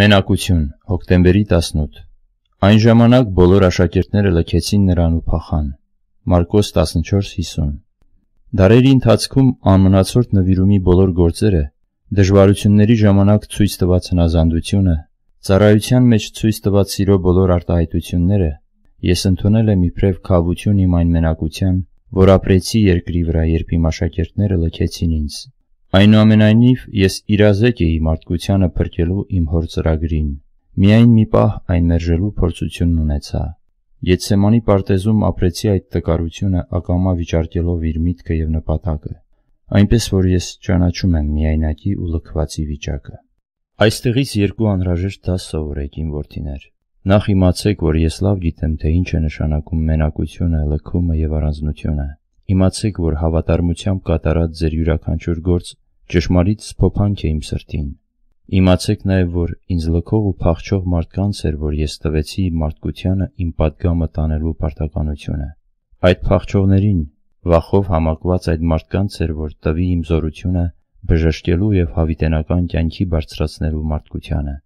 Մենակություն, հոկտեմբերի 18 Այն ժամանակ բոլոր աշակերտները լքեցին նրան ու փախան։ Մարկոս 14:50 Դարերի ընթացքում անմնացորդ նվիրումի բոլոր գործերը, դժվարությունների ժամանակ ցույց տված հնազանդությունը, ծառայության մեջ ցույց տված սիրո բոլոր արտահայտությունները ես ընդունել եմ իբրև քավություն իմ այն մենակության, որ ապրեցի երկրի վրա, երբ իմ աշակերտները լքեցին ինձ։ Այնուամենայնիվ ես իրազեկ էի մարդկությանը փրկելու իմ հոր ծրագրին։ Միայն մի պահ այն մերժելու փորձությունն ունեցա։ Գեցսեմանի պարտեզում ապրեցի այդ տկարությունը ակամա վիճարկելով իր միտքը եւ նպատակը, այնպես որ ես ճանաչում եմ միայնակի ու լքվածի վիճակը։ Այստեղից երկու անհրաժեշտ դաս սովորեք իմ որդիներ։ Նախ իմացեք, որ ես լավ գիտեմ, թե ինչ է նշանակում մենակությունը, լքումը եւ առանձնությունը։ Իմացեք, որ հավատարմությամբ կատարած ձեր յուրաքանչյուր գործ Ճշմարիտ սփոփանք է իմ սրտին։ Իմացեք նաև, որ ինձ լքող ու փախչող մարդկանց էր, որ ես տվեցի մարդկությանը իմ պատգամը տանելու պարտականությունը։ Այդ փախչողներին, վախով համակված այդ մարդկանց էր, որ տվի իմ զորությունը բժշկելու և հավիտենական կյանքի բարձրացնելու մարդկությանը։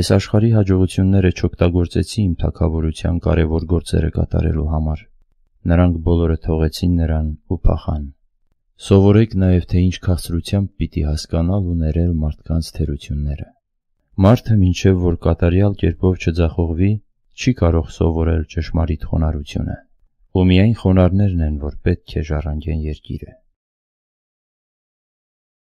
Ես աշխարհի հաջողությունները չօգտագործեցի իմ թագավորության կարևոր գործերը կատարելու համար։ Նրանք բոլորը թողեցին նրան ու փախան։ Սովորեք նաև, թե ինչ քաղցրությամբ պիտի հասկանալ ու ներել մարդկանց թերությունները։ Մարդը մինչև որ կատարյալ կերպով չձախողվի, չի կարող սովորել ճշմարիտ խոնարհությունը։ Ու միայն խոնարներն են, որ պետք է ժառանգեն երկիրը։